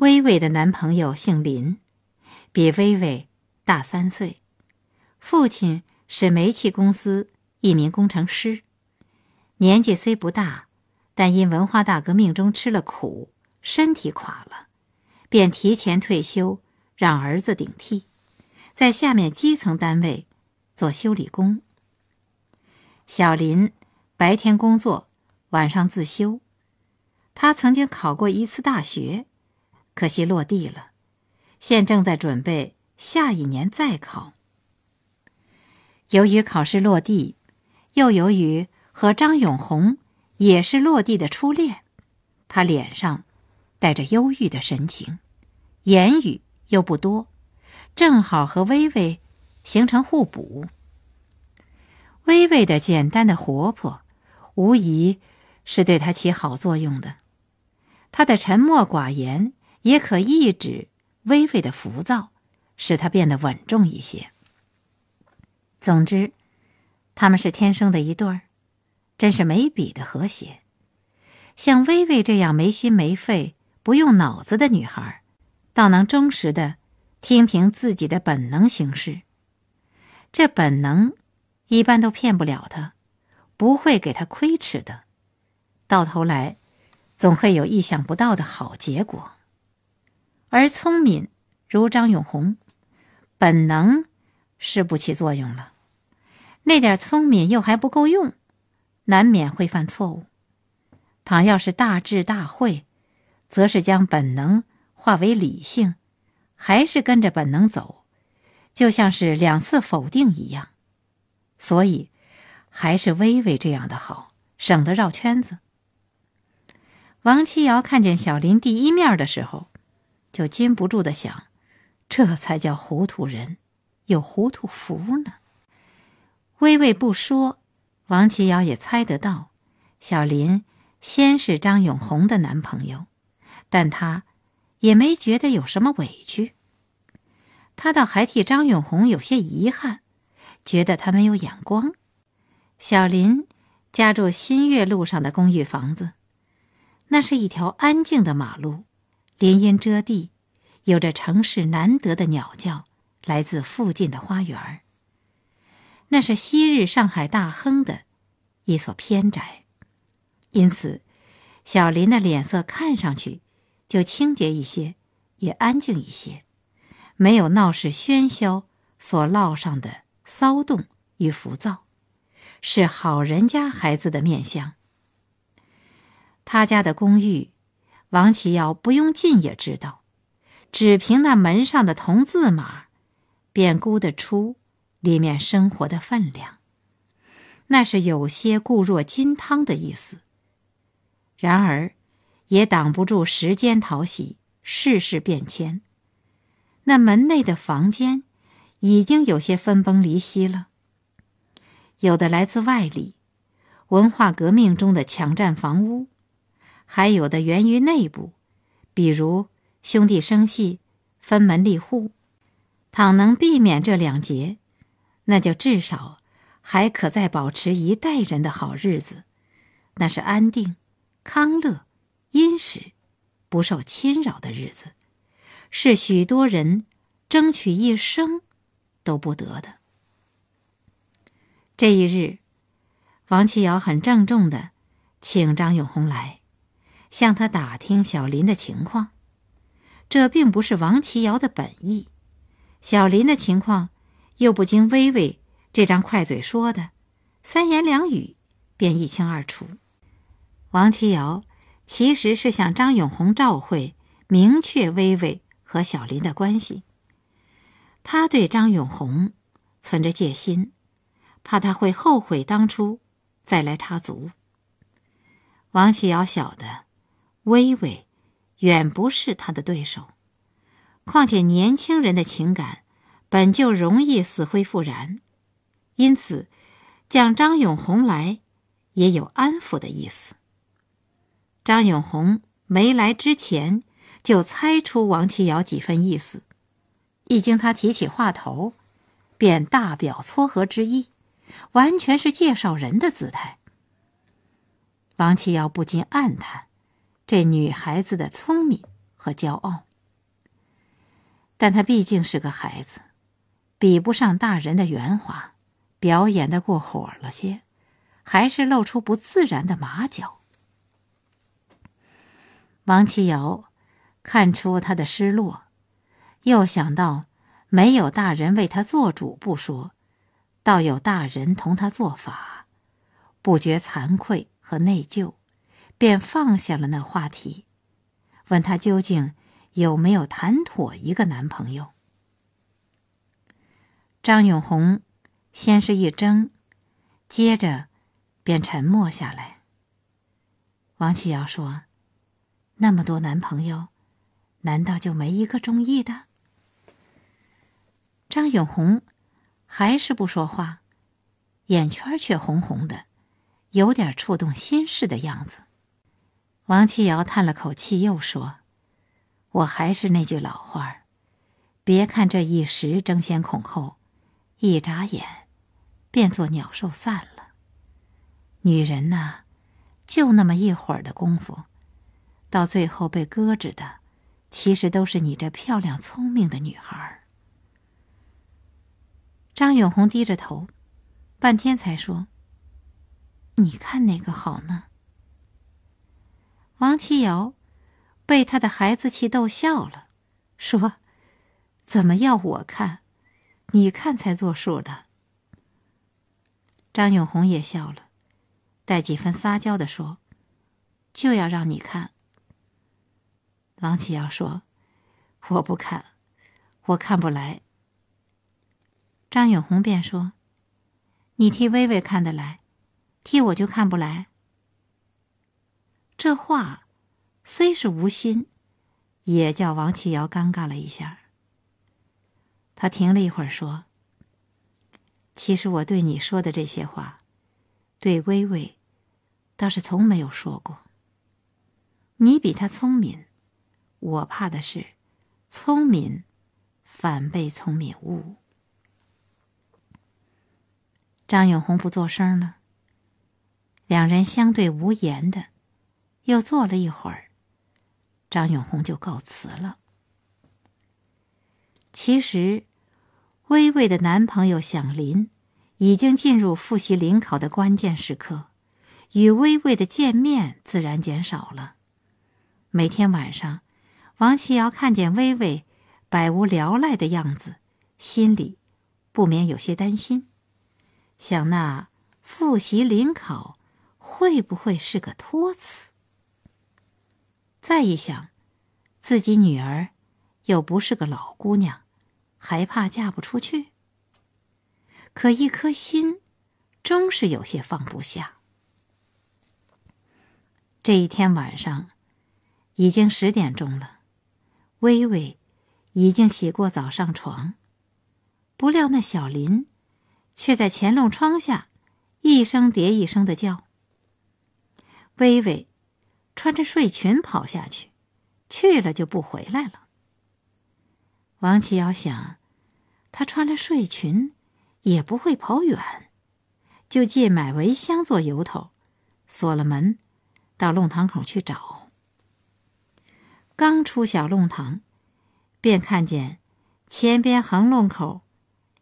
薇薇的男朋友姓林，比薇薇大三岁。父亲是煤气公司一名工程师，年纪虽不大，但因文化大革命中吃了苦，身体垮了，便提前退休，让儿子顶替，在下面基层单位做修理工。小林白天工作，晚上自修。他曾经考过一次大学。可惜落地了，现正在准备下一年再考。由于考试落地，又由于和张永红也是落地的初恋，他脸上带着忧郁的神情，言语又不多，正好和微微形成互补。微微的简单的活泼，无疑是对他起好作用的，他的沉默寡言。也可抑制微微的浮躁，使她变得稳重一些。总之，他们是天生的一对儿，真是没比的和谐。像微微这样没心没肺、不用脑子的女孩，倒能忠实的听凭自己的本能行事。这本能一般都骗不了她，不会给她亏吃。的，到头来，总会有意想不到的好结果。而聪明如张永红，本能是不起作用了，那点聪明又还不够用，难免会犯错误。倘要是大智大慧，则是将本能化为理性，还是跟着本能走，就像是两次否定一样。所以，还是微微这样的好，省得绕圈子。王七瑶看见小林第一面的时候。就禁不住的想，这才叫糊涂人，有糊涂福呢。微微不说，王启尧也猜得到。小林先是张永红的男朋友，但他也没觉得有什么委屈。他倒还替张永红有些遗憾，觉得他没有眼光。小林家住新月路上的公寓房子，那是一条安静的马路。林荫遮地，有着城市难得的鸟叫，来自附近的花园儿。那是昔日上海大亨的一所偏宅，因此，小林的脸色看上去就清洁一些，也安静一些，没有闹市喧嚣所烙上的骚动与浮躁，是好人家孩子的面相。他家的公寓。王启尧不用进也知道，只凭那门上的铜字码，便估得出里面生活的分量。那是有些固若金汤的意思。然而，也挡不住时间淘洗、世事变迁。那门内的房间，已经有些分崩离析了。有的来自外里，文化革命中的抢占房屋。还有的源于内部，比如兄弟生隙，分门立户。倘能避免这两劫，那就至少还可再保持一代人的好日子，那是安定、康乐、殷实、不受侵扰的日子，是许多人争取一生都不得的。这一日，王启尧很郑重的请张永红来。向他打听小林的情况，这并不是王琦瑶的本意。小林的情况，又不经微微这张快嘴说的，三言两语便一清二楚。王琦瑶其实是想张永红召会，明确微微和小林的关系。他对张永红存着戒心，怕他会后悔当初再来插足。王琦尧晓得。微微，远不是他的对手。况且年轻人的情感，本就容易死灰复燃，因此，将张永红来，也有安抚的意思。张永红没来之前，就猜出王启尧几分意思，一经他提起话头，便大表撮合之意，完全是介绍人的姿态。王启尧不禁暗叹。这女孩子的聪明和骄傲，但她毕竟是个孩子，比不上大人的圆滑，表演的过火了些，还是露出不自然的马脚。王琦瑶看出他的失落，又想到没有大人为他做主不说，倒有大人同他做法，不觉惭愧和内疚。便放下了那话题，问他究竟有没有谈妥一个男朋友。张永红先是一怔，接着便沉默下来。王启尧说：“那么多男朋友，难道就没一个中意的？”张永红还是不说话，眼圈却红红的，有点触动心事的样子。王七瑶叹了口气，又说：“我还是那句老话儿，别看这一时争先恐后，一眨眼，便作鸟兽散了。女人呐，就那么一会儿的功夫，到最后被搁置的，其实都是你这漂亮聪明的女孩。”张永红低着头，半天才说：“你看哪个好呢？”王启瑶被他的孩子气逗笑了，说：“怎么要我看，你看才作数的？”张永红也笑了，带几分撒娇的说：“就要让你看。”王启尧说：“我不看，我看不来。”张永红便说：“你替薇薇看得来，替我就看不来。”这话虽是无心，也叫王启尧尴尬了一下。他停了一会儿说：“其实我对你说的这些话，对微微，倒是从没有说过。你比他聪明，我怕的是，聪明反被聪明误。”张永红不作声了，两人相对无言的。又坐了一会儿，张永红就告辞了。其实，微微的男朋友响林已经进入复习临考的关键时刻，与微微的见面自然减少了。每天晚上，王琦瑶看见微微百无聊赖的样子，心里不免有些担心，想：那复习临考会不会是个托词？再一想，自己女儿又不是个老姑娘，还怕嫁不出去？可一颗心，终是有些放不下。这一天晚上，已经十点钟了，微微已经洗过澡上床，不料那小林却在前隆窗下一声叠一声的叫：“微微。”穿着睡裙跑下去，去了就不回来了。王启尧想，他穿着睡裙，也不会跑远，就借买围箱做由头，锁了门，到弄堂口去找。刚出小弄堂，便看见前边横弄口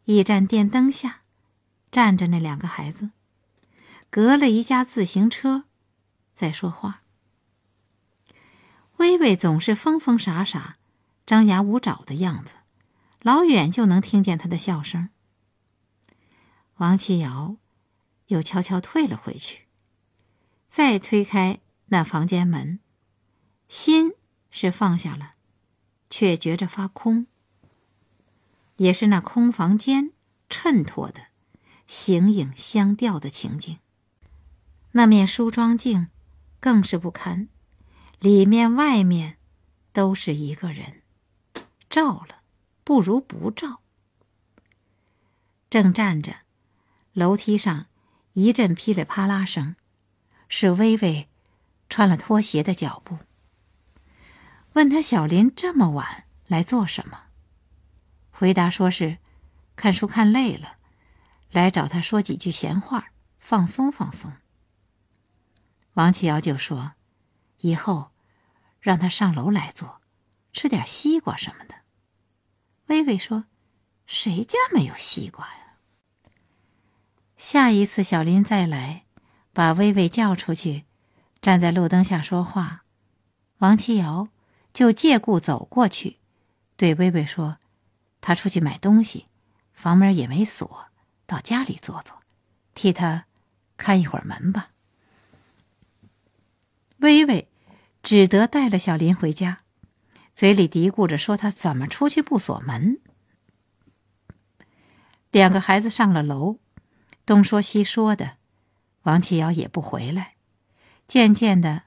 一盏电灯下站着那两个孩子，隔了一架自行车，在说话。微微总是疯疯傻傻、张牙舞爪的样子，老远就能听见他的笑声。王七瑶又悄悄退了回去，再推开那房间门，心是放下了，却觉着发空。也是那空房间衬托的，形影相吊的情景。那面梳妆镜更是不堪。里面外面，都是一个人。照了不如不照。正站着，楼梯上一阵噼里啪啦声，是微微穿了拖鞋的脚步。问他小林这么晚来做什么？回答说是看书看累了，来找他说几句闲话，放松放松。王启尧就说。以后，让他上楼来坐，吃点西瓜什么的。微微说：“谁家没有西瓜呀？”下一次小林再来，把微微叫出去，站在路灯下说话。王七瑶就借故走过去，对微微说：“他出去买东西，房门也没锁，到家里坐坐，替他看一会儿门吧。”微微只得带了小林回家，嘴里嘀咕着说：“他怎么出去不锁门？”两个孩子上了楼，东说西说的，王启尧也不回来，渐渐的，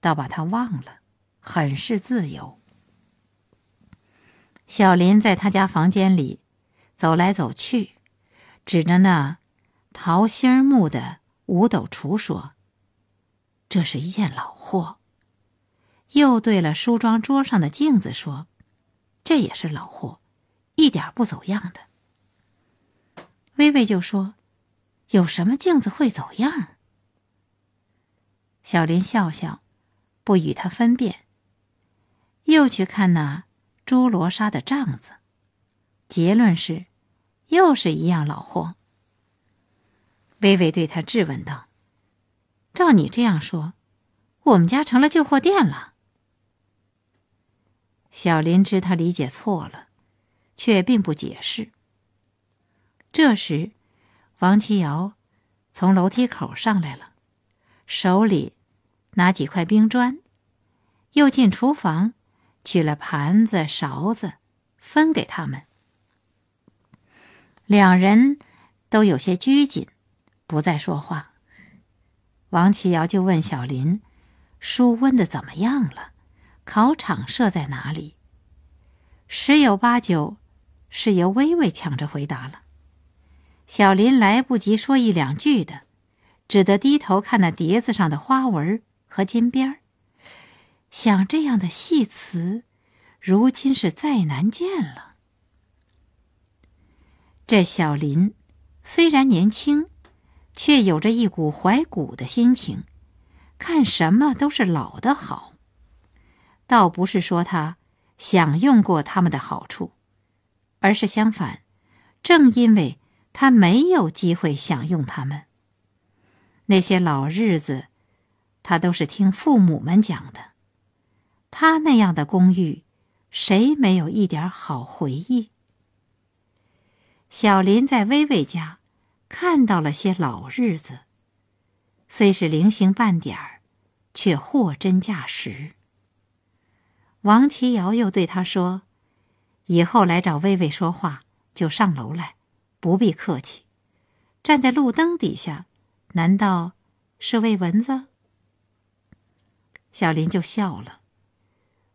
倒把他忘了，很是自由。小林在他家房间里走来走去，指着那桃心木的五斗橱说。这是一件老货，又对了梳妆桌上的镜子说：“这也是老货，一点不走样的。”微微就说：“有什么镜子会走样？”小林笑笑，不与他分辨，又去看那朱罗莎的帐子，结论是，又是一样老货。微微对他质问道。照你这样说，我们家成了旧货店了。小林知他理解错了，却并不解释。这时，王其瑶从楼梯口上来了，手里拿几块冰砖，又进厨房取了盘子、勺子，分给他们。两人都有些拘谨，不再说话。王琦尧就问小林：“书温的怎么样了？考场设在哪里？”十有八九是由微微抢着回答了。小林来不及说一两句的，只得低头看那碟子上的花纹和金边儿，想这样的细词，如今是再难见了。这小林虽然年轻。却有着一股怀古的心情，看什么都是老的好。倒不是说他享用过他们的好处，而是相反，正因为他没有机会享用他们那些老日子，他都是听父母们讲的。他那样的公寓，谁没有一点好回忆？小林在薇薇家。看到了些老日子，虽是零星半点儿，却货真价实。王琦瑶又对他说：“以后来找薇薇说话，就上楼来，不必客气。站在路灯底下，难道是喂蚊子？”小林就笑了，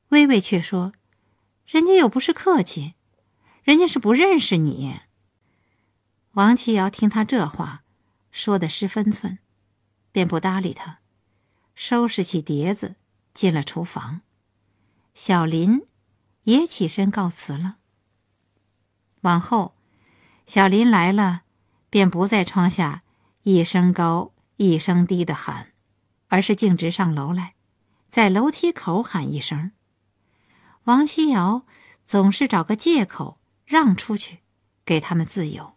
薇薇却说：“人家又不是客气，人家是不认识你。”王七瑶听他这话，说的失分寸，便不搭理他，收拾起碟子进了厨房。小林也起身告辞了。往后，小林来了，便不在窗下一声高一声低的喊，而是径直上楼来，在楼梯口喊一声。王七瑶总是找个借口让出去，给他们自由。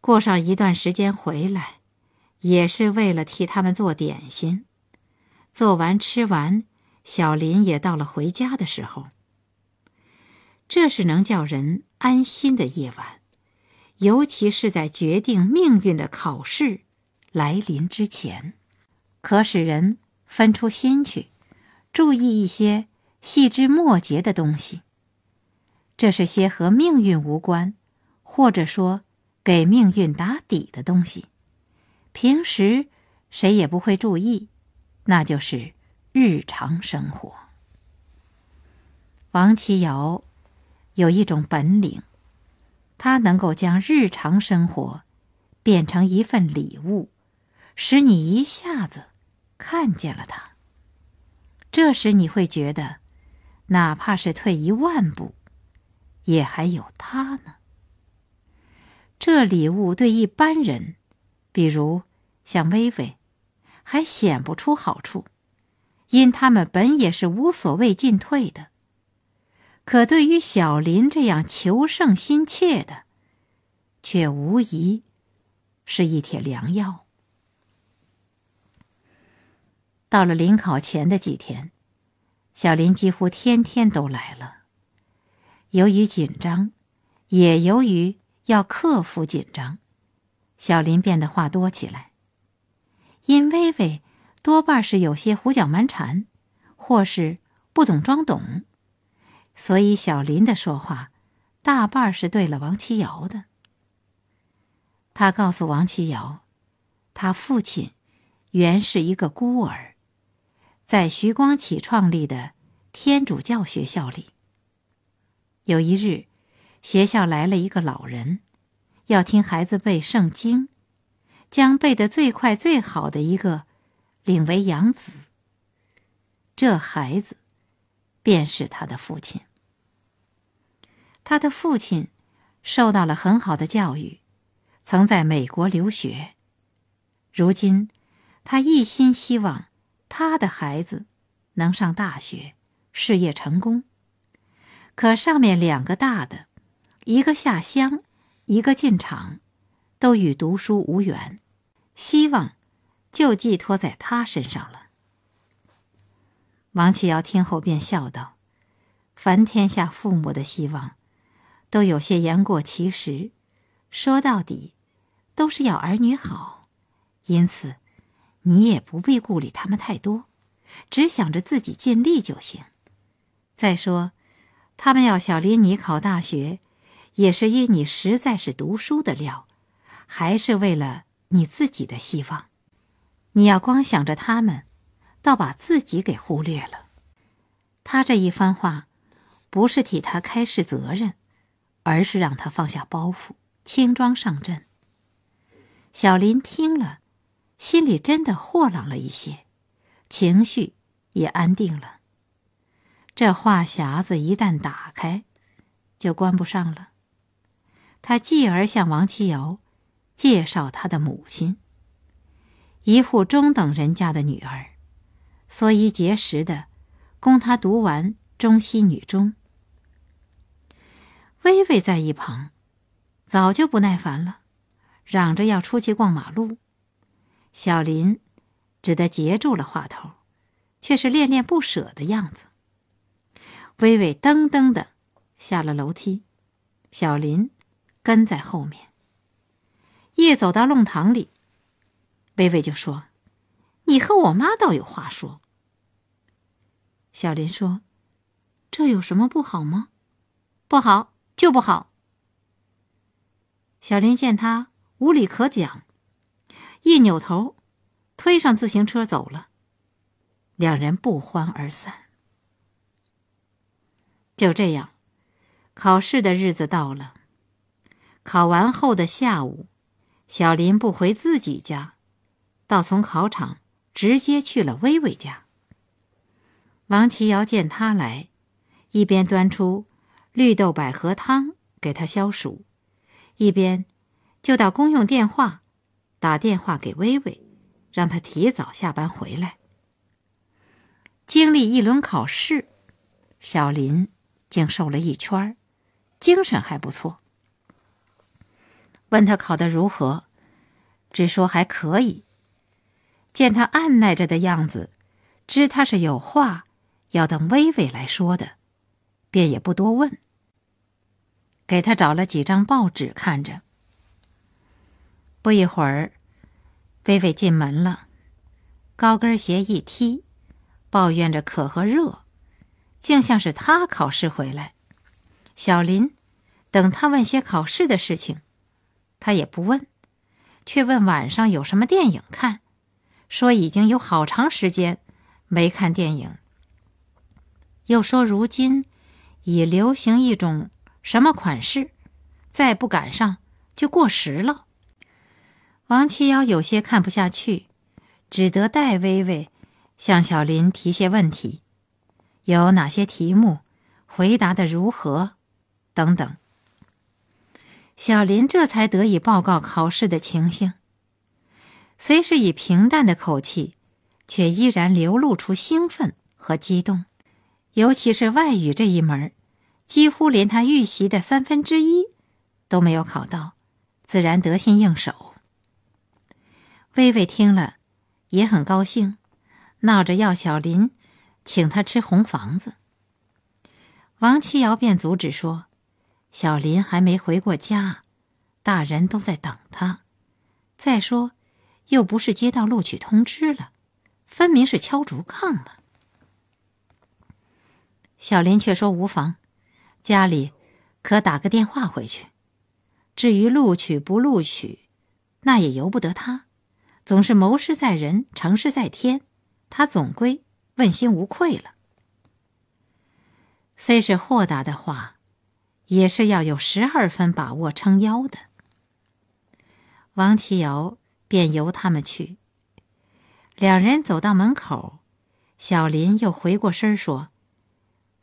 过上一段时间回来，也是为了替他们做点心。做完吃完，小林也到了回家的时候。这是能叫人安心的夜晚，尤其是在决定命运的考试来临之前，可使人分出心去，注意一些细枝末节的东西。这是些和命运无关，或者说。给命运打底的东西，平时谁也不会注意，那就是日常生活。王琦瑶有一种本领，他能够将日常生活变成一份礼物，使你一下子看见了它。这时你会觉得，哪怕是退一万步，也还有他呢。这礼物对一般人，比如像薇薇，还显不出好处，因他们本也是无所谓进退的。可对于小林这样求胜心切的，却无疑是一帖良药。到了临考前的几天，小林几乎天天都来了。由于紧张，也由于……要克服紧张，小林变得话多起来。因微微多半是有些胡搅蛮缠，或是不懂装懂，所以小林的说话大半是对了王琦瑶的。他告诉王琦瑶，他父亲原是一个孤儿，在徐光启创立的天主教学校里，有一日。学校来了一个老人，要听孩子背圣经，将背得最快最好的一个领为养子。这孩子便是他的父亲。他的父亲受到了很好的教育，曾在美国留学。如今他一心希望他的孩子能上大学，事业成功。可上面两个大的。一个下乡，一个进厂，都与读书无缘，希望就寄托在他身上了。王启尧听后便笑道：“凡天下父母的希望，都有些言过其实。说到底，都是要儿女好，因此，你也不必顾虑他们太多，只想着自己尽力就行。再说，他们要小林你考大学。”也是因你实在是读书的料，还是为了你自己的希望，你要光想着他们，倒把自己给忽略了。他这一番话，不是替他开示责任，而是让他放下包袱，轻装上阵。小林听了，心里真的豁朗了一些，情绪也安定了。这话匣子一旦打开，就关不上了。他继而向王琦瑶介绍他的母亲，一户中等人家的女儿，所以结识的，供他读完中西女中。微微在一旁早就不耐烦了，嚷着要出去逛马路。小林只得截住了话头，却是恋恋不舍的样子。微微噔噔的下了楼梯，小林。跟在后面，一走到弄堂里，微微就说：“你和我妈倒有话说。”小林说：“这有什么不好吗？不好就不好。”小林见他无理可讲，一扭头，推上自行车走了，两人不欢而散。就这样，考试的日子到了。考完后的下午，小林不回自己家，倒从考场直接去了薇薇家。王琦瑶见他来，一边端出绿豆百合汤给他消暑，一边就到公用电话打电话给薇薇，让他提早下班回来。经历一轮考试，小林竟瘦了一圈儿，精神还不错。问他考得如何，只说还可以。见他按耐着的样子，知他是有话要等微微来说的，便也不多问，给他找了几张报纸看着。不一会儿，微微进门了，高跟鞋一踢，抱怨着渴和热，竟像是他考试回来。小林，等他问些考试的事情。他也不问，却问晚上有什么电影看，说已经有好长时间没看电影，又说如今已流行一种什么款式，再不赶上就过时了。王七幺有些看不下去，只得代薇薇向小林提些问题，有哪些题目，回答的如何，等等。小林这才得以报告考试的情形，虽是以平淡的口气，却依然流露出兴奋和激动。尤其是外语这一门，几乎连他预习的三分之一都没有考到，自然得心应手。微微听了，也很高兴，闹着要小林请他吃红房子。王七瑶便阻止说。小林还没回过家，大人都在等他。再说，又不是接到录取通知了，分明是敲竹杠嘛。小林却说无妨，家里可打个电话回去。至于录取不录取，那也由不得他，总是谋事在人，成事在天。他总归问心无愧了。虽是豁达的话。也是要有十二分把握撑腰的。王奇瑶便由他们去。两人走到门口，小林又回过身说：“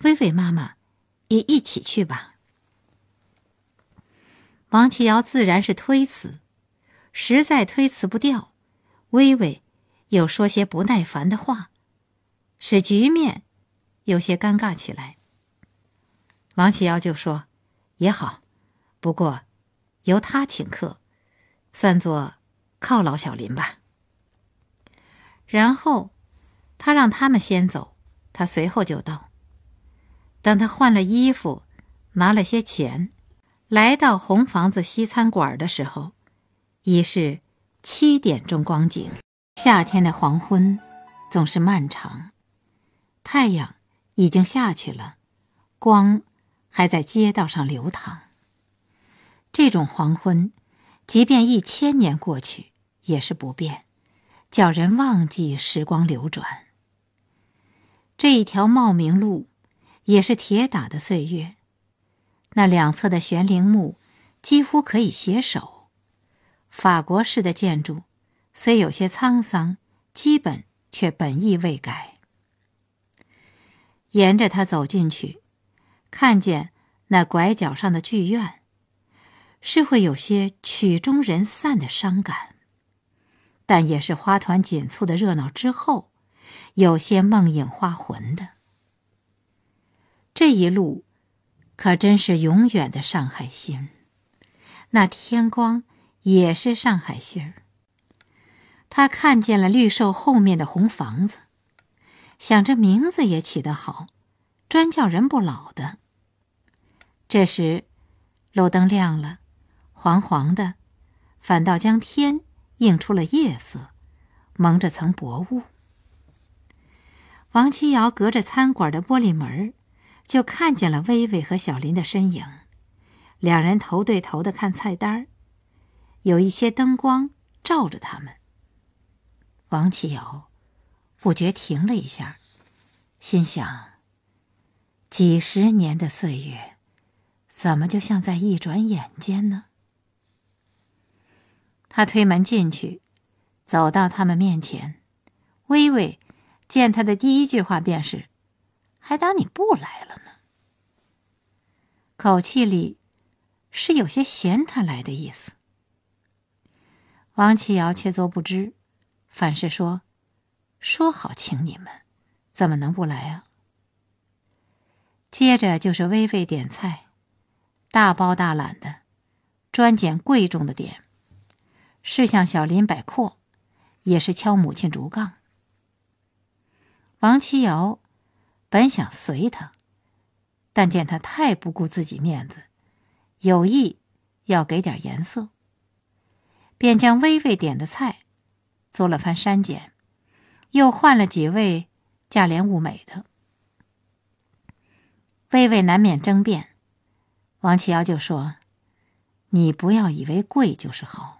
薇薇妈妈，也一起去吧。”王奇瑶自然是推辞，实在推辞不掉，薇薇又说些不耐烦的话，使局面有些尴尬起来。王奇瑶就说。也好，不过由他请客，算作犒劳小林吧。然后他让他们先走，他随后就到。等他换了衣服，拿了些钱，来到红房子西餐馆的时候，已是七点钟光景。夏天的黄昏总是漫长，太阳已经下去了，光。还在街道上流淌。这种黄昏，即便一千年过去也是不变，叫人忘记时光流转。这一条茂名路，也是铁打的岁月。那两侧的悬铃木几乎可以携手。法国式的建筑，虽有些沧桑，基本却本意未改。沿着它走进去。看见那拐角上的剧院，是会有些曲终人散的伤感，但也是花团锦簇的热闹之后，有些梦影花魂的。这一路，可真是永远的上海星。那天光也是上海星儿。他看见了绿树后面的红房子，想着名字也起得好。专叫人不老的。这时，路灯亮了，黄黄的，反倒将天映出了夜色，蒙着层薄雾。王七瑶隔着餐馆的玻璃门，就看见了微微和小林的身影，两人头对头的看菜单，有一些灯光照着他们。王琦瑶不觉停了一下，心想。几十年的岁月，怎么就像在一转眼间呢？他推门进去，走到他们面前。微微见他的第一句话便是：“还当你不来了呢。”口气里是有些嫌他来的意思。王启尧却作不知，反是说：“说好请你们，怎么能不来啊？”接着就是微微点菜，大包大揽的，专拣贵重的点。是向小林摆阔，也是敲母亲竹杠。王七瑶本想随他，但见他太不顾自己面子，有意要给点颜色，便将微微点的菜做了番删减，又换了几味价廉物美的。薇薇难免争辩，王启尧就说：“你不要以为贵就是好，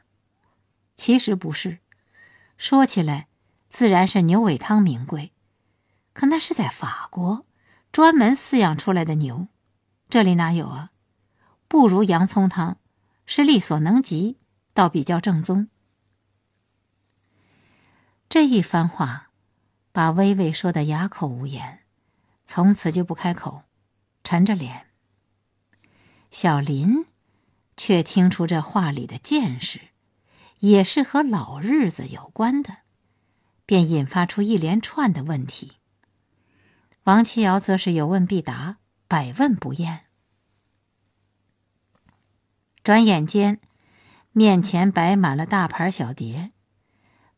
其实不是。说起来，自然是牛尾汤名贵，可那是在法国专门饲养出来的牛，这里哪有啊？不如洋葱汤，是力所能及，倒比较正宗。”这一番话，把薇薇说的哑口无言，从此就不开口。沉着脸，小林却听出这话里的见识，也是和老日子有关的，便引发出一连串的问题。王七瑶则是有问必答，百问不厌。转眼间，面前摆满了大盘小碟，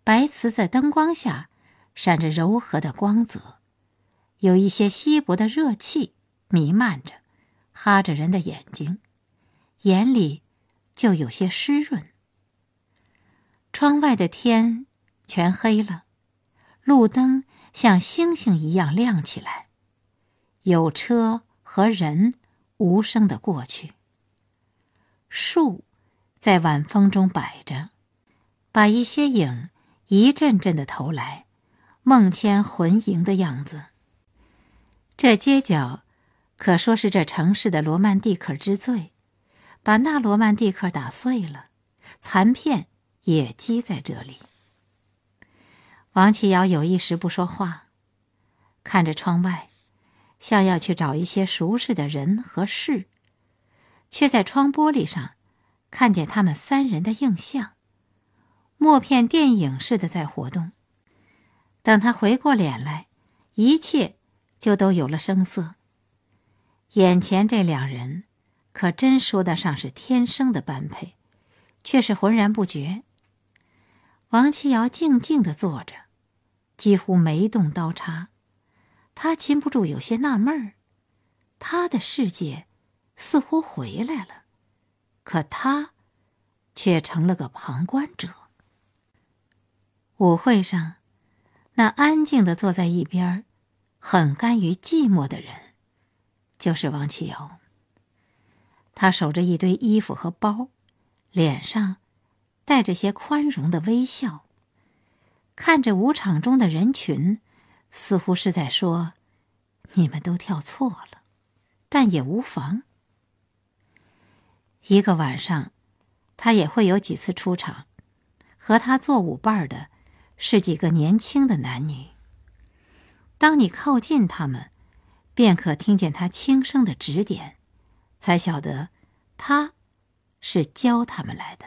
白瓷在灯光下闪着柔和的光泽，有一些稀薄的热气。弥漫着，哈着人的眼睛，眼里就有些湿润。窗外的天全黑了，路灯像星星一样亮起来，有车和人无声的过去。树在晚风中摆着，把一些影一阵阵的投来，梦牵魂萦的样子。这街角。可说是这城市的罗曼蒂克之最，把那罗曼蒂克打碎了，残片也积在这里。王琦尧有一时不说话，看着窗外，像要去找一些熟识的人和事，却在窗玻璃上看见他们三人的映像，默片电影似的在活动。等他回过脸来，一切就都有了声色。眼前这两人，可真说得上是天生的般配，却是浑然不觉。王七瑶静静的坐着，几乎没动刀叉，他禁不住有些纳闷儿：他的世界似乎回来了，可他却成了个旁观者。舞会上，那安静的坐在一边，很甘于寂寞的人。就是王启尧，他守着一堆衣服和包，脸上带着些宽容的微笑，看着舞场中的人群，似乎是在说：“你们都跳错了，但也无妨。”一个晚上，他也会有几次出场，和他做舞伴儿的是几个年轻的男女。当你靠近他们，便可听见他轻声的指点，才晓得他是教他们来的。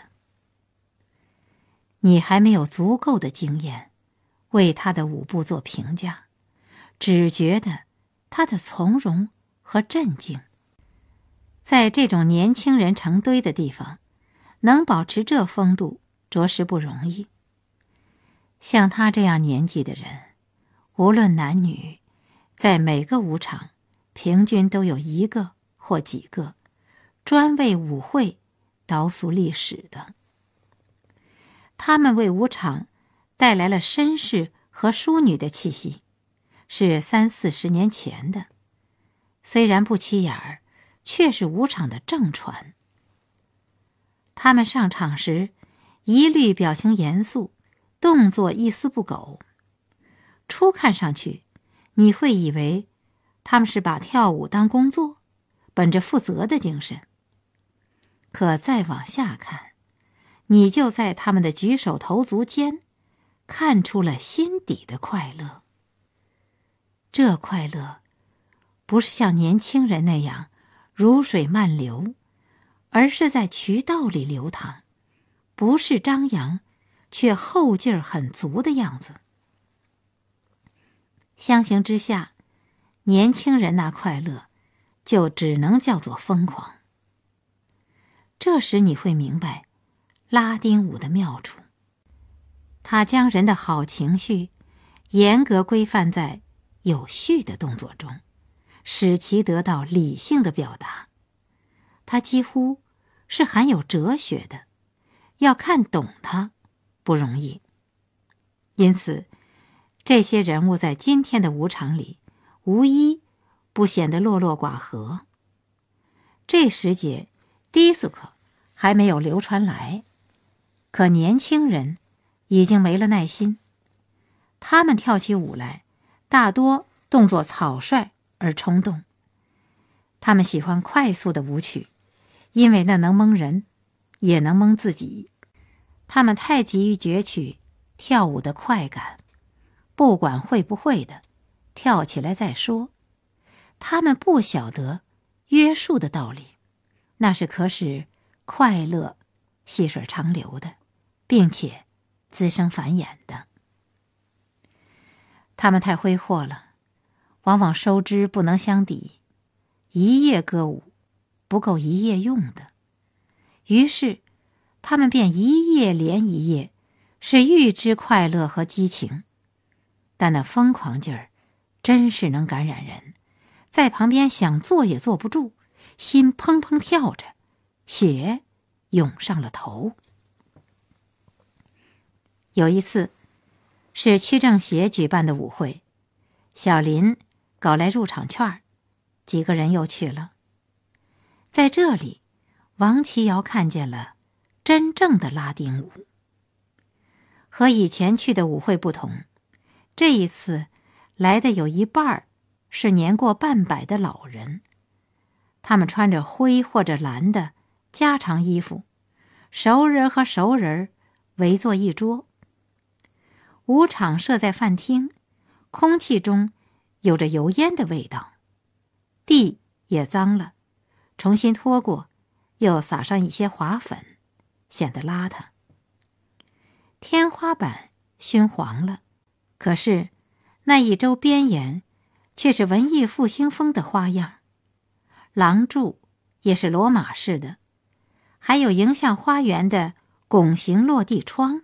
你还没有足够的经验为他的舞步做评价，只觉得他的从容和镇静。在这种年轻人成堆的地方，能保持这风度着实不容易。像他这样年纪的人，无论男女。在每个舞场，平均都有一个或几个专为舞会倒数历史的。他们为舞场带来了绅士和淑女的气息，是三四十年前的，虽然不起眼儿，却是舞场的正传。他们上场时，一律表情严肃，动作一丝不苟。初看上去。你会以为他们是把跳舞当工作，本着负责的精神。可再往下看，你就在他们的举手投足间看出了心底的快乐。这快乐不是像年轻人那样如水漫流，而是在渠道里流淌，不是张扬，却后劲儿很足的样子。相形之下，年轻人那快乐，就只能叫做疯狂。这时你会明白，拉丁舞的妙处。它将人的好情绪，严格规范在有序的动作中，使其得到理性的表达。它几乎是含有哲学的，要看懂它，不容易。因此。这些人物在今天的舞场里，无一不显得落落寡合。这时节，迪斯科还没有流传来，可年轻人已经没了耐心。他们跳起舞来，大多动作草率而冲动。他们喜欢快速的舞曲，因为那能蒙人，也能蒙自己。他们太急于攫取跳舞的快感。不管会不会的，跳起来再说。他们不晓得约束的道理，那是可使快乐细水长流的，并且滋生繁衍的。他们太挥霍了，往往收支不能相抵。一夜歌舞不够一夜用的，于是他们便一夜连一夜，是预知快乐和激情。但那疯狂劲儿，真是能感染人，在旁边想坐也坐不住，心砰砰跳着，血涌上了头。有一次，是区政协举办的舞会，小林搞来入场券，几个人又去了。在这里，王琦瑶看见了真正的拉丁舞，和以前去的舞会不同。这一次，来的有一半儿是年过半百的老人，他们穿着灰或者蓝的家常衣服，熟人和熟人围坐一桌。舞场设在饭厅，空气中有着油烟的味道，地也脏了，重新拖过，又撒上一些滑粉，显得邋遢。天花板熏黄了。可是，那一周边沿却是文艺复兴风的花样，廊柱也是罗马式的，还有迎向花园的拱形落地窗。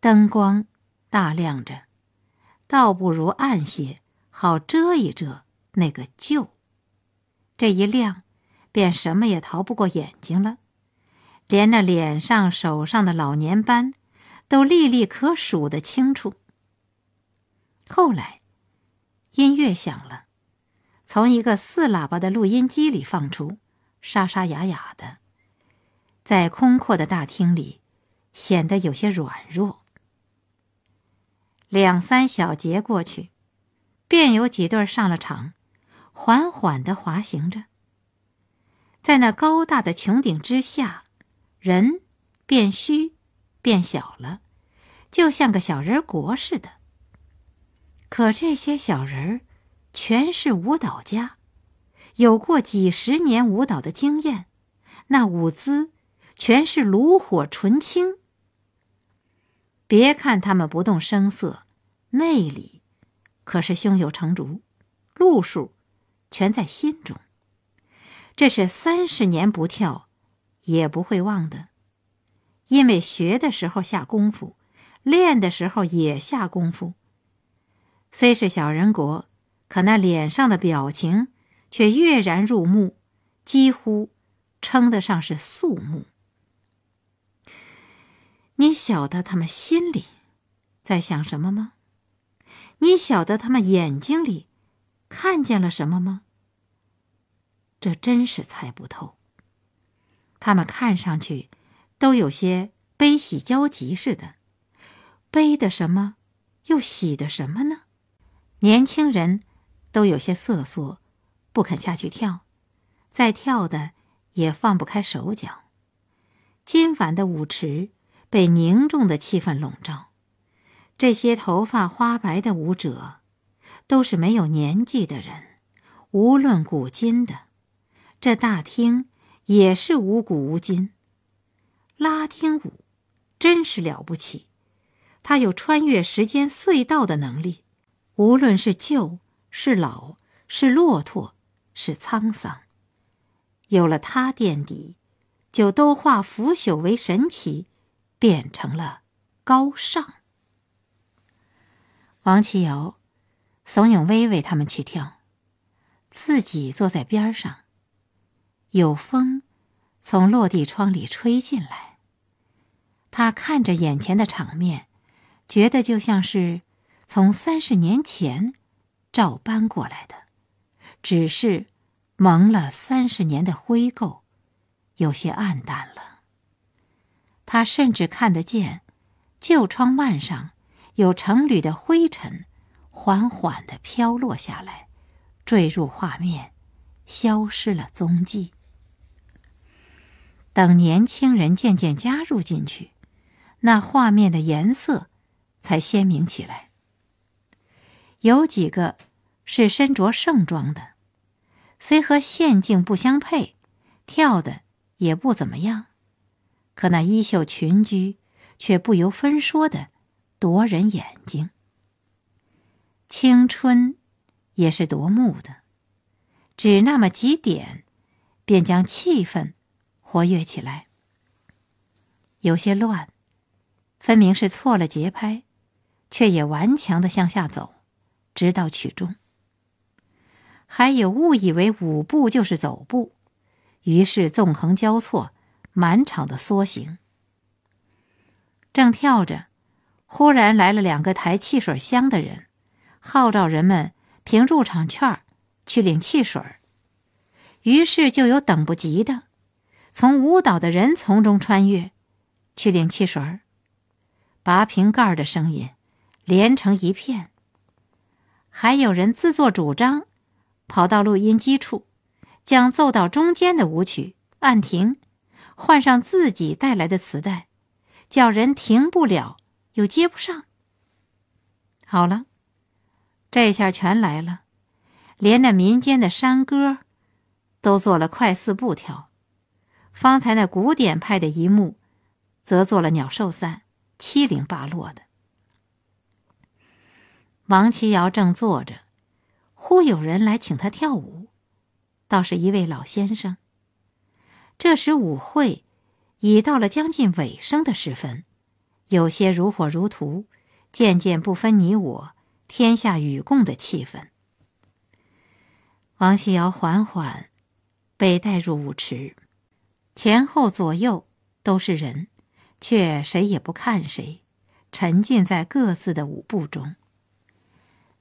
灯光大亮着，倒不如暗些好遮一遮那个旧。这一亮，便什么也逃不过眼睛了，连那脸上手上的老年斑，都历历可数的清楚。后来，音乐响了，从一个四喇叭的录音机里放出，沙沙哑哑的，在空阔的大厅里，显得有些软弱。两三小节过去，便有几对上了场，缓缓的滑行着，在那高大的穹顶之下，人变虚，变小了，就像个小人国似的。可这些小人儿，全是舞蹈家，有过几十年舞蹈的经验，那舞姿全是炉火纯青。别看他们不动声色，内里可是胸有成竹，路数全在心中。这是三十年不跳，也不会忘的，因为学的时候下功夫，练的时候也下功夫。虽是小人国，可那脸上的表情却跃然入目，几乎称得上是肃穆。你晓得他们心里在想什么吗？你晓得他们眼睛里看见了什么吗？这真是猜不透。他们看上去都有些悲喜交集似的，悲的什么，又喜的什么呢？年轻人，都有些瑟缩，不肯下去跳；再跳的，也放不开手脚。今晚的舞池被凝重的气氛笼罩。这些头发花白的舞者，都是没有年纪的人，无论古今的。这大厅也是无古无今。拉丁舞，真是了不起，它有穿越时间隧道的能力。无论是旧是老是骆驼是沧桑，有了它垫底，就都化腐朽为神奇，变成了高尚。王琦瑶怂恿薇薇他们去跳，自己坐在边上。有风从落地窗里吹进来。他看着眼前的场面，觉得就像是。从三十年前照搬过来的，只是蒙了三十年的灰垢，有些暗淡了。他甚至看得见，旧窗幔上有成缕的灰尘，缓缓的飘落下来，坠入画面，消失了踪迹。等年轻人渐渐加入进去，那画面的颜色才鲜明起来。有几个是身着盛装的，虽和县境不相配，跳的也不怎么样，可那衣袖裙裾却不由分说的夺人眼睛。青春也是夺目的，只那么几点，便将气氛活跃起来。有些乱，分明是错了节拍，却也顽强的向下走。直到曲终，还有误以为舞步就是走步，于是纵横交错，满场的梭形。正跳着，忽然来了两个抬汽水箱的人，号召人们凭入场券去领汽水儿。于是就有等不及的，从舞蹈的人丛中穿越，去领汽水儿。拔瓶盖的声音连成一片。还有人自作主张，跑到录音机处，将奏到中间的舞曲按停，换上自己带来的磁带，叫人停不了又接不上。好了，这下全来了，连那民间的山歌，都做了快四步跳；方才那古典派的一幕，则做了鸟兽散，七零八落的。王七瑶正坐着，忽有人来请他跳舞，倒是一位老先生。这时舞会已到了将近尾声的时分，有些如火如荼、渐渐不分你我、天下与共的气氛。王七瑶缓缓被带入舞池，前后左右都是人，却谁也不看谁，沉浸在各自的舞步中。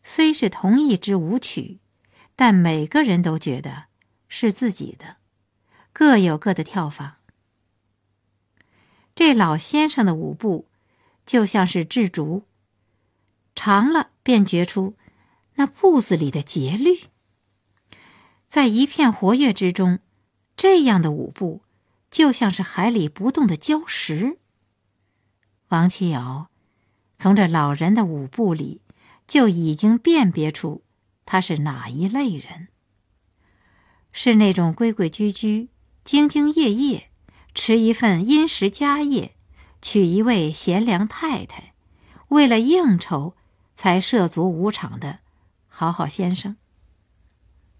虽是同一支舞曲，但每个人都觉得是自己的，各有各的跳法。这老先生的舞步，就像是制竹，长了便觉出那步子里的节律。在一片活跃之中，这样的舞步，就像是海里不动的礁石。王七瑶，从这老人的舞步里。就已经辨别出他是哪一类人，是那种规规矩矩、兢兢业业，持一份殷实家业，娶一位贤良太太，为了应酬才涉足舞场的好好先生。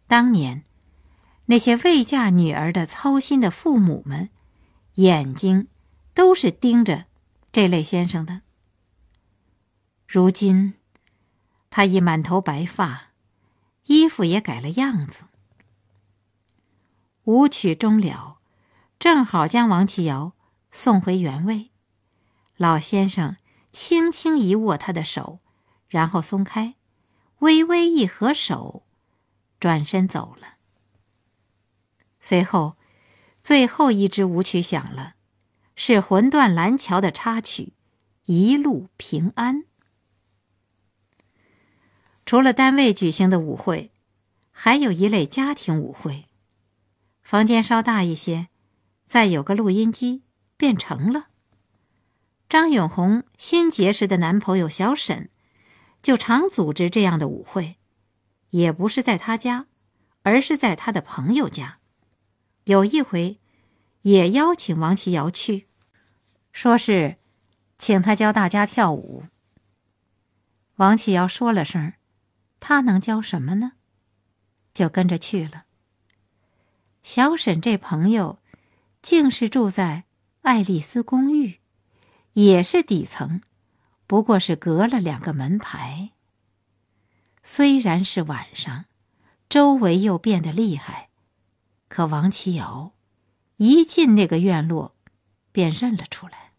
当年，那些未嫁女儿的操心的父母们，眼睛都是盯着这类先生的。如今。他已满头白发，衣服也改了样子。舞曲终了，正好将王启尧送回原位。老先生轻轻一握他的手，然后松开，微微一合手，转身走了。随后，最后一支舞曲响了，是《魂断蓝桥》的插曲，《一路平安》。除了单位举行的舞会，还有一类家庭舞会，房间稍大一些，再有个录音机，便成了。张永红新结识的男朋友小沈，就常组织这样的舞会，也不是在他家，而是在他的朋友家。有一回，也邀请王琦瑶去，说是，请他教大家跳舞。王启尧说了声。他能教什么呢？就跟着去了。小沈这朋友，竟是住在爱丽丝公寓，也是底层，不过是隔了两个门牌。虽然是晚上，周围又变得厉害，可王其瑶一进那个院落，便认了出来。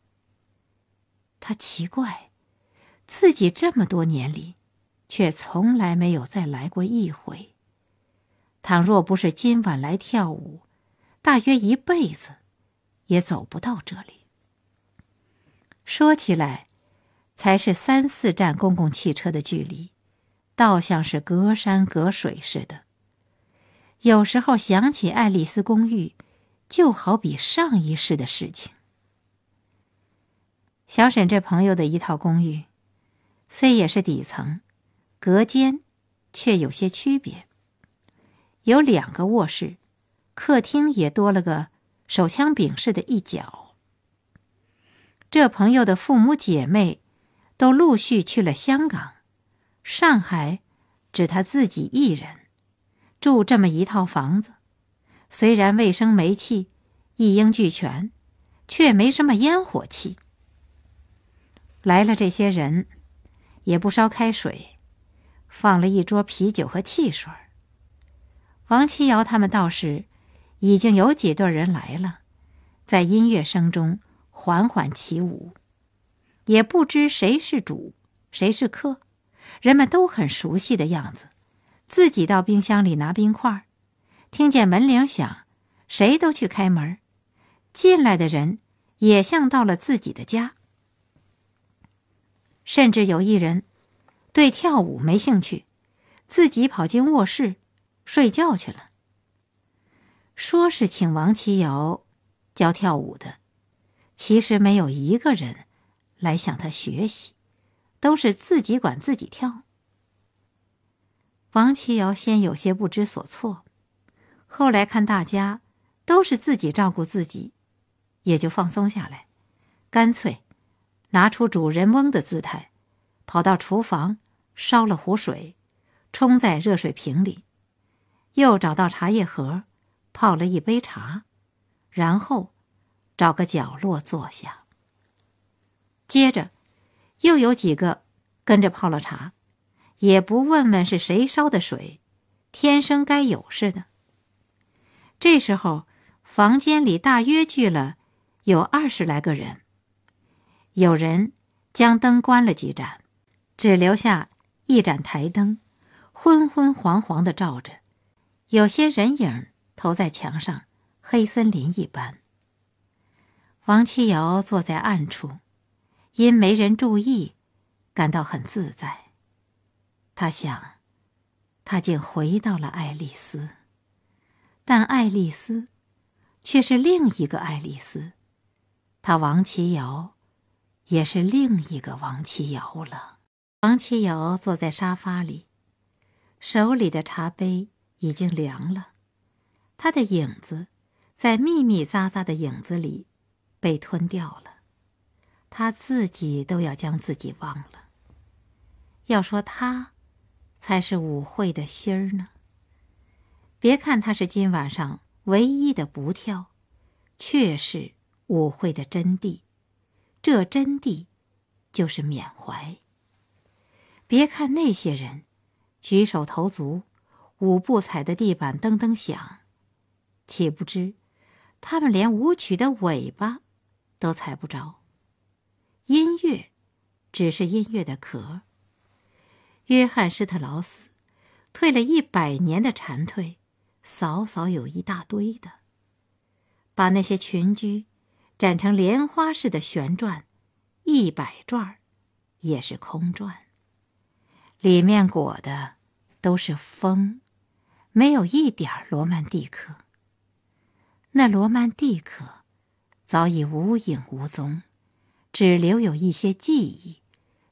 他奇怪，自己这么多年里。却从来没有再来过一回。倘若不是今晚来跳舞，大约一辈子也走不到这里。说起来，才是三四站公共汽车的距离，倒像是隔山隔水似的。有时候想起爱丽丝公寓，就好比上一世的事情。小沈这朋友的一套公寓，虽也是底层。隔间却有些区别，有两个卧室，客厅也多了个手枪柄似的一角。这朋友的父母姐妹都陆续去了香港、上海，只他自己一人住这么一套房子。虽然卫生、煤气一应俱全，却没什么烟火气。来了这些人，也不烧开水。放了一桌啤酒和汽水。王七瑶他们倒是已经有几对人来了，在音乐声中缓缓起舞，也不知谁是主谁是客，人们都很熟悉的样子。自己到冰箱里拿冰块，听见门铃响，谁都去开门。进来的人也像到了自己的家，甚至有一人。对跳舞没兴趣，自己跑进卧室睡觉去了。说是请王琦瑶教跳舞的，其实没有一个人来向他学习，都是自己管自己跳。王琦瑶先有些不知所措，后来看大家都是自己照顾自己，也就放松下来，干脆拿出主人翁的姿态。跑到厨房，烧了壶水，冲在热水瓶里，又找到茶叶盒，泡了一杯茶，然后找个角落坐下。接着，又有几个跟着泡了茶，也不问问是谁烧的水，天生该有似的。这时候，房间里大约聚了有二十来个人，有人将灯关了几盏。只留下一盏台灯，昏昏黄黄的照着，有些人影投在墙上，黑森林一般。王七瑶坐在暗处，因没人注意，感到很自在。他想，他竟回到了爱丽丝，但爱丽丝却是另一个爱丽丝，他王七瑶也是另一个王七瑶了。王其瑶坐在沙发里，手里的茶杯已经凉了。他的影子，在密密匝匝的影子里，被吞掉了。他自己都要将自己忘了。要说他，才是舞会的心儿呢。别看他是今晚上唯一的不跳，却是舞会的真谛。这真谛，就是缅怀。别看那些人，举手投足，舞步踩的地板噔噔响，岂不知，他们连舞曲的尾巴，都踩不着。音乐，只是音乐的壳。约翰施特劳斯，退了一百年的蝉蜕，扫扫有一大堆的。把那些群居，展成莲花似的旋转，一百转儿，也是空转。里面裹的都是风，没有一点罗曼蒂克。那罗曼蒂克早已无影无踪，只留有一些记忆，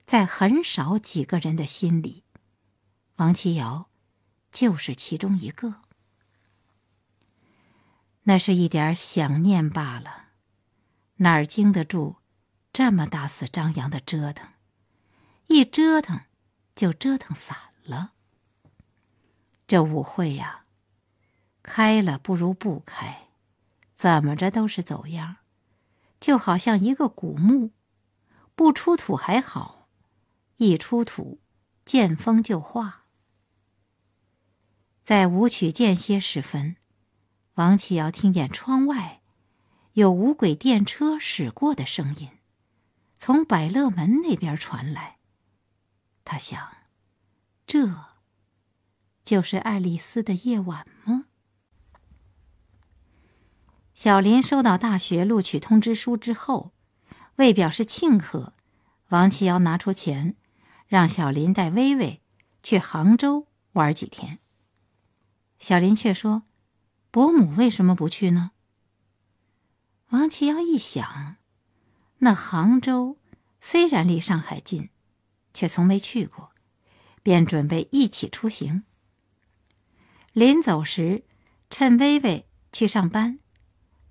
在很少几个人的心里，王琦瑶就是其中一个。那是一点想念罢了，哪儿经得住这么大肆张扬的折腾？一折腾。就折腾散了。这舞会呀，开了不如不开，怎么着都是走样，就好像一个古墓，不出土还好，一出土见风就化。在舞曲间歇时分，王启尧听见窗外有五轨电车驶过的声音，从百乐门那边传来。他想，这，就是爱丽丝的夜晚吗？小林收到大学录取通知书之后，为表示庆贺，王奇瑶拿出钱，让小林带薇薇去杭州玩几天。小林却说：“伯母为什么不去呢？”王奇瑶一想，那杭州虽然离上海近。却从没去过，便准备一起出行。临走时，趁微微去上班，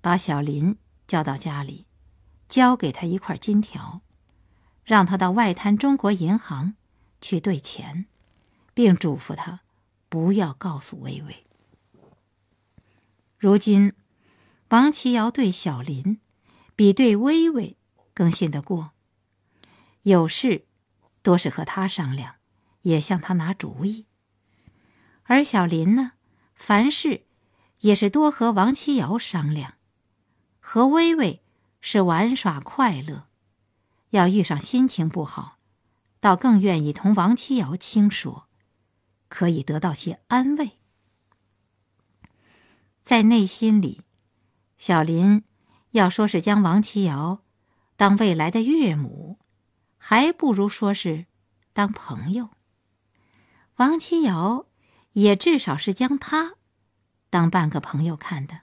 把小林叫到家里，交给他一块金条，让他到外滩中国银行去兑钱，并嘱咐他不要告诉薇薇。如今，王琦瑶对小林比对薇薇更信得过，有事。多是和他商量，也向他拿主意。而小林呢，凡事也是多和王七瑶商量，和薇薇是玩耍快乐，要遇上心情不好，倒更愿意同王七瑶倾说，可以得到些安慰。在内心里，小林要说是将王七瑶当未来的岳母。还不如说是当朋友。王七瑶也至少是将他当半个朋友看的。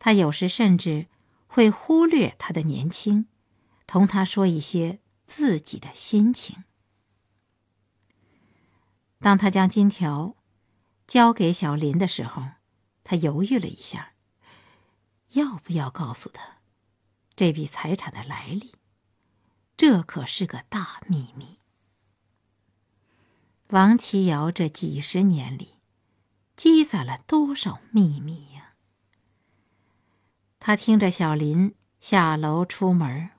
他有时甚至会忽略他的年轻，同他说一些自己的心情。当他将金条交给小林的时候，他犹豫了一下，要不要告诉他这笔财产的来历？这可是个大秘密。王琦瑶这几十年里，积攒了多少秘密呀？他听着小林下楼出门，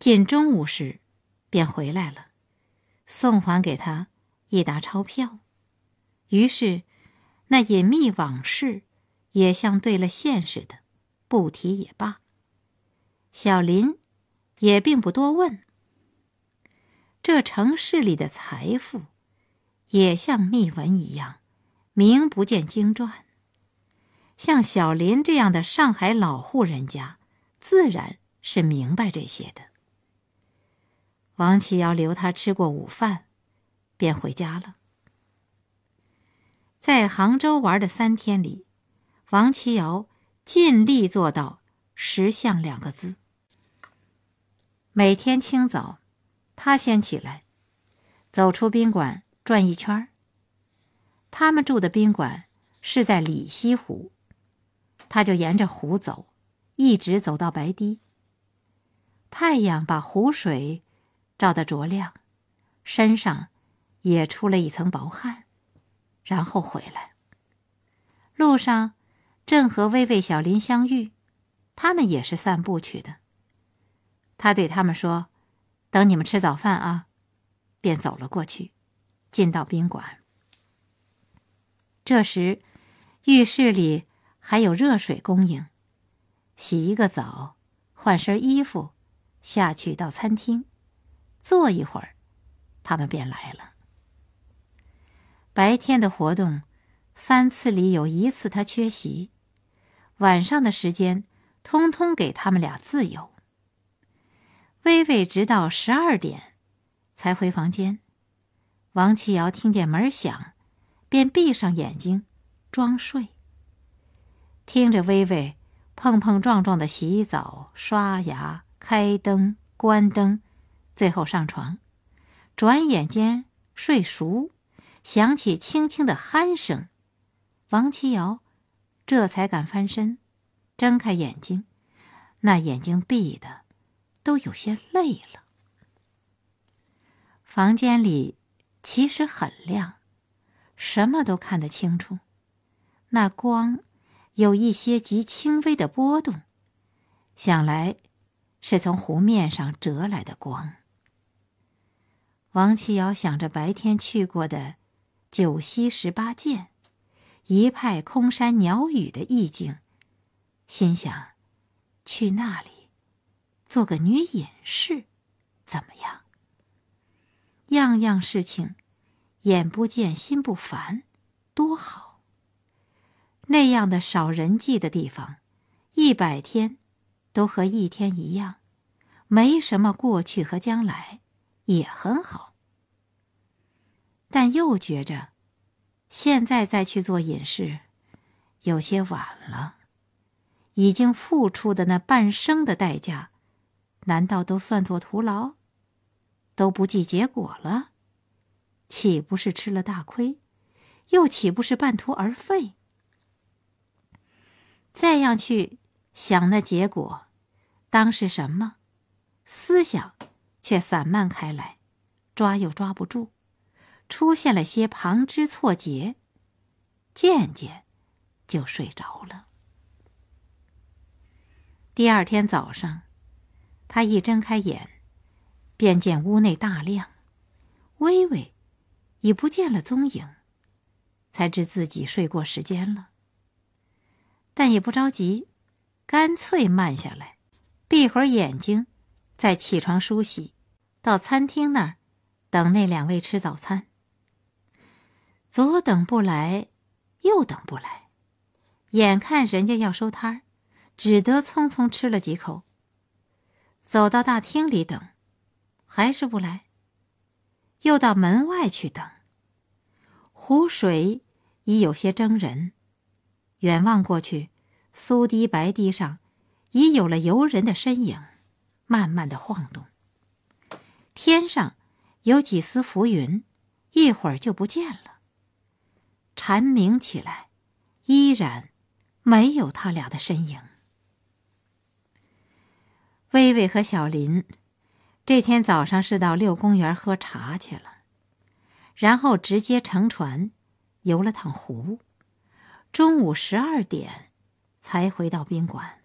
近中午时，便回来了，送还给他一沓钞票。于是，那隐秘往事，也像对了线似的，不提也罢。小林。也并不多问。这城市里的财富，也像秘闻一样，名不见经传。像小林这样的上海老户人家，自然是明白这些的。王启尧留他吃过午饭，便回家了。在杭州玩的三天里，王启尧尽力做到“识相”两个字。每天清早，他先起来，走出宾馆转一圈儿。他们住的宾馆是在里西湖，他就沿着湖走，一直走到白堤。太阳把湖水照得灼亮，身上也出了一层薄汗，然后回来。路上正和微微、小林相遇，他们也是散步去的。他对他们说：“等你们吃早饭啊！”便走了过去，进到宾馆。这时，浴室里还有热水供应，洗一个澡，换身衣服，下去到餐厅坐一会儿，他们便来了。白天的活动，三次里有一次他缺席；晚上的时间，通通给他们俩自由。薇薇直到十二点，才回房间。王七瑶听见门响，便闭上眼睛，装睡。听着薇薇碰碰撞撞的洗澡、刷牙、开灯、关灯，最后上床，转眼间睡熟，响起轻轻的鼾声。王七瑶这才敢翻身，睁开眼睛，那眼睛闭的。都有些累了。房间里其实很亮，什么都看得清楚。那光有一些极轻微的波动，想来是从湖面上折来的光。王琦瑶想着白天去过的九溪十八涧，一派空山鸟语的意境，心想去那里。做个女隐士，怎么样？样样事情，眼不见心不烦，多好。那样的少人迹的地方，一百天都和一天一样，没什么过去和将来，也很好。但又觉着，现在再去做隐士，有些晚了，已经付出的那半生的代价。难道都算作徒劳，都不计结果了，岂不是吃了大亏？又岂不是半途而废？再样去想那结果，当是什么？思想却散漫开来，抓又抓不住，出现了些旁枝错节，渐渐就睡着了。第二天早上。他一睁开眼，便见屋内大亮，微微已不见了踪影，才知自己睡过时间了。但也不着急，干脆慢下来，闭会儿眼睛，再起床梳洗，到餐厅那儿等那两位吃早餐。左等不来，右等不来，眼看人家要收摊儿，只得匆匆吃了几口。走到大厅里等，还是不来。又到门外去等。湖水已有些蒸人，远望过去，苏堤白堤上已有了游人的身影，慢慢的晃动。天上有几丝浮云，一会儿就不见了。蝉鸣起来，依然没有他俩的身影。微微和小林，这天早上是到六公园喝茶去了，然后直接乘船游了趟湖，中午十二点才回到宾馆，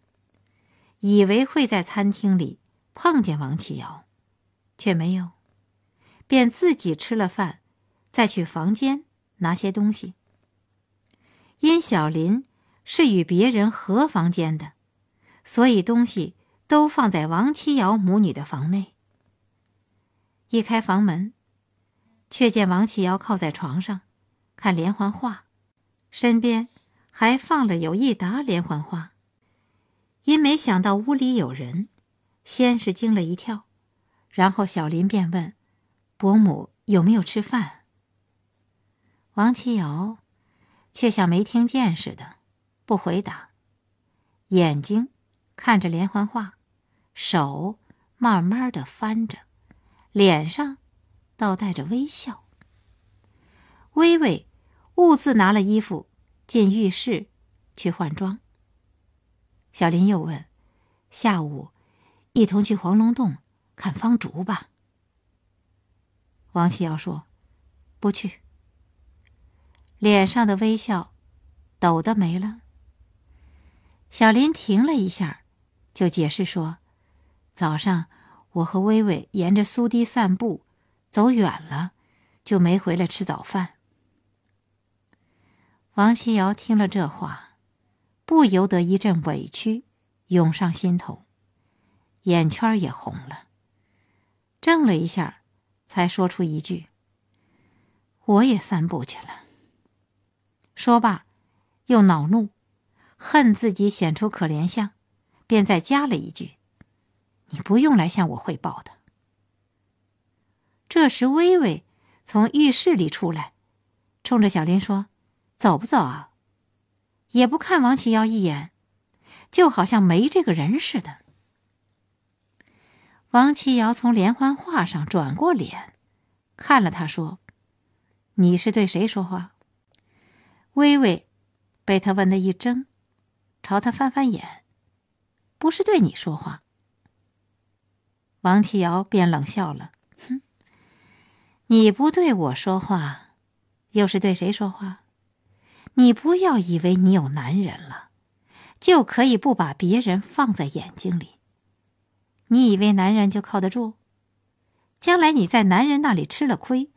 以为会在餐厅里碰见王启尧，却没有，便自己吃了饭，再去房间拿些东西。因小林是与别人合房间的，所以东西。都放在王七瑶母女的房内。一开房门，却见王七瑶靠在床上，看连环画，身边还放了有一沓连环画。因没想到屋里有人，先是惊了一跳，然后小林便问：“伯母有没有吃饭？”王七瑶却像没听见似的，不回答，眼睛看着连环画。手慢慢的翻着，脸上倒带着微笑。微微兀自拿了衣服进浴室去换装。小林又问：“下午一同去黄龙洞看方竹吧？”王启尧说：“不去。”脸上的微笑抖的没了。小林停了一下，就解释说。早上，我和微微沿着苏堤散步，走远了，就没回来吃早饭。王琦瑶听了这话，不由得一阵委屈涌上心头，眼圈也红了，怔了一下，才说出一句：“我也散步去了。”说罢，又恼怒，恨自己显出可怜相，便再加了一句。你不用来向我汇报的。这时，微微从浴室里出来，冲着小林说：“走不走啊？”也不看王启尧一眼，就好像没这个人似的。王启尧从连环画上转过脸，看了他说：“你是对谁说话？”微微被他问的一怔，朝他翻翻眼：“不是对你说话。”王七瑶便冷笑了：“哼，你不对我说话，又是对谁说话？你不要以为你有男人了，就可以不把别人放在眼睛里。你以为男人就靠得住？将来你在男人那里吃了亏，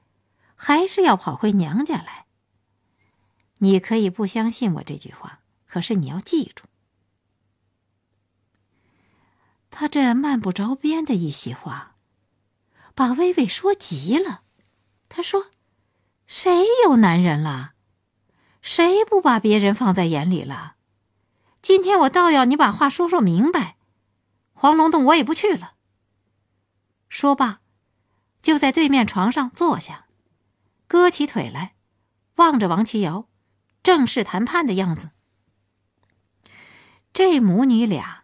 还是要跑回娘家来。你可以不相信我这句话，可是你要记住。”他这漫不着边的一席话，把微微说急了。他说：“谁有男人了？谁不把别人放在眼里了？今天我倒要你把话说说明白。黄龙洞我也不去了。”说罢，就在对面床上坐下，搁起腿来，望着王琦瑶，正式谈判的样子。这母女俩。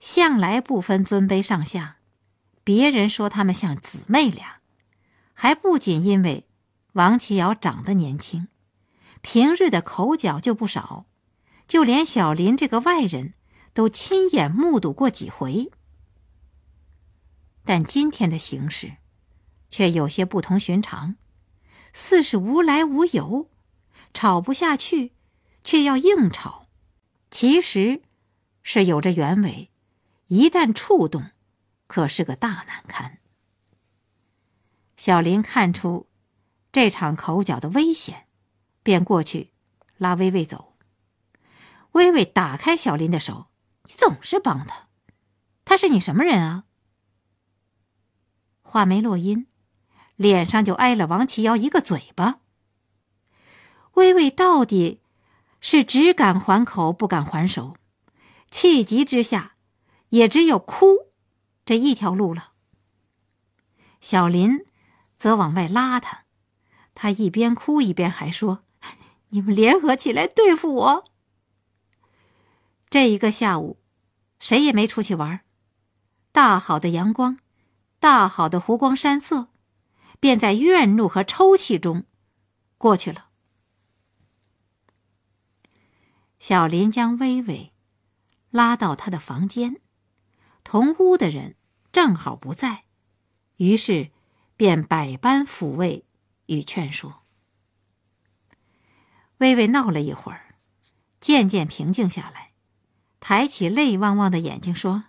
向来不分尊卑上下，别人说他们像姊妹俩，还不仅因为王琦瑶长得年轻，平日的口角就不少，就连小林这个外人都亲眼目睹过几回。但今天的形势，却有些不同寻常，似是无来无由，吵不下去，却要硬吵，其实，是有着原委。一旦触动，可是个大难堪。小林看出这场口角的危险，便过去拉微微走。微微打开小林的手：“你总是帮他，他是你什么人啊？”话没落音，脸上就挨了王琦瑶一个嘴巴。微微到底是只敢还口不敢还手，气急之下。也只有哭这一条路了。小林则往外拉他，他一边哭一边还说：“你们联合起来对付我。”这一个下午，谁也没出去玩。大好的阳光，大好的湖光山色，便在怨怒和抽泣中过去了。小林将微微拉到他的房间。同屋的人正好不在，于是便百般抚慰与劝说。微微闹了一会儿，渐渐平静下来，抬起泪汪汪的眼睛说：“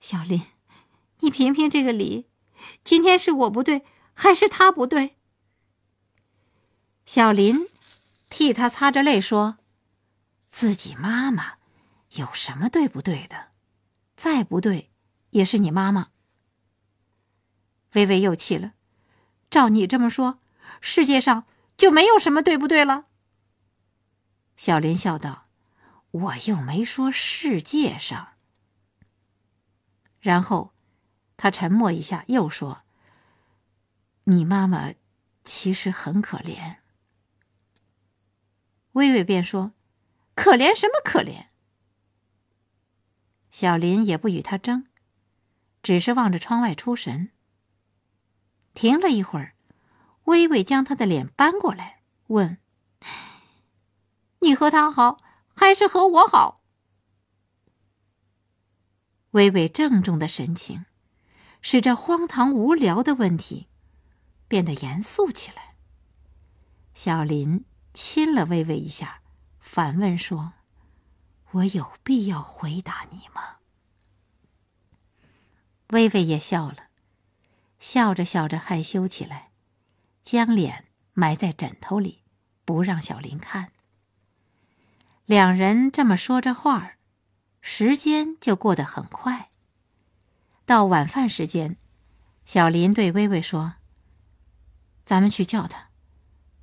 小林，你评评这个理，今天是我不对，还是他不对？”小林替他擦着泪说：“自己妈妈有什么对不对的？”再不对，也是你妈妈。微微又气了，照你这么说，世界上就没有什么对不对了。小林笑道：“我又没说世界上。”然后，他沉默一下，又说：“你妈妈其实很可怜。”微微便说：“可怜什么？可怜？”小林也不与他争，只是望着窗外出神。停了一会儿，微微将他的脸扳过来，问：“你和他好，还是和我好？”微微郑重的神情，使这荒唐无聊的问题变得严肃起来。小林亲了微微一下，反问说。我有必要回答你吗？微微也笑了，笑着笑着害羞起来，将脸埋在枕头里，不让小林看。两人这么说着话儿，时间就过得很快。到晚饭时间，小林对微微说：“咱们去叫他，